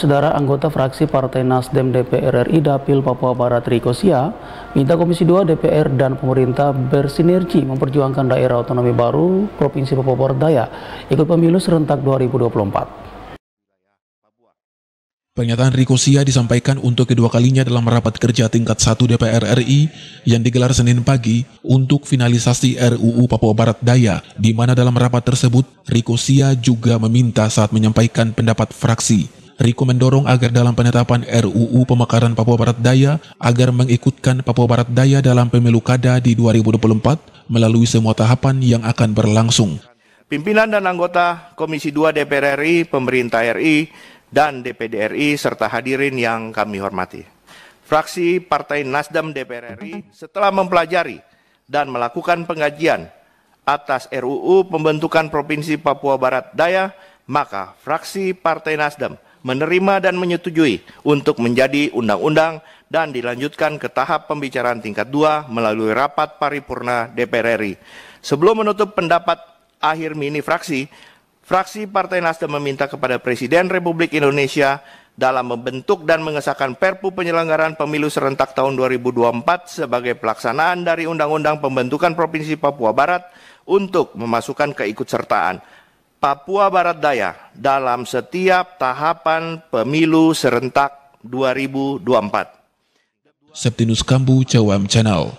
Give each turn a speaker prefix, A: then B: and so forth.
A: Saudara anggota fraksi Partai Nasdem DPR RI Dapil Papua Barat Riko Sia minta Komisi 2 DPR dan pemerintah bersinergi memperjuangkan daerah otonomi baru Provinsi Papua Barat Daya ikut pemilu serentak 2024.
B: Pernyataan Riko Sia disampaikan untuk kedua kalinya dalam rapat kerja tingkat 1 DPR RI yang digelar Senin pagi untuk finalisasi RUU Papua Barat Daya, di mana dalam rapat tersebut Riko Sia juga meminta saat menyampaikan pendapat fraksi Riko mendorong agar dalam penetapan RUU Pemekaran Papua Barat Daya agar mengikutkan Papua Barat Daya dalam pemilu kada di 2024 melalui semua tahapan yang akan berlangsung.
C: Pimpinan dan anggota Komisi 2 DPR RI, pemerintah RI, dan DPD RI serta hadirin yang kami hormati. Fraksi Partai Nasdem DPR RI setelah mempelajari dan melakukan pengajian atas RUU pembentukan Provinsi Papua Barat Daya, maka fraksi Partai Nasdem menerima dan menyetujui untuk menjadi undang-undang dan dilanjutkan ke tahap pembicaraan tingkat dua melalui rapat paripurna DPR RI. Sebelum menutup pendapat akhir mini fraksi, fraksi Partai Nasdem meminta kepada Presiden Republik Indonesia dalam membentuk dan mengesahkan Perpu penyelenggaraan pemilu serentak tahun 2024 sebagai pelaksanaan dari Undang-Undang Pembentukan Provinsi Papua Barat untuk memasukkan keikutsertaan Papua Barat Daya dalam setiap tahapan pemilu serentak 2024.
B: Septinus Kambu, Cawam Channel.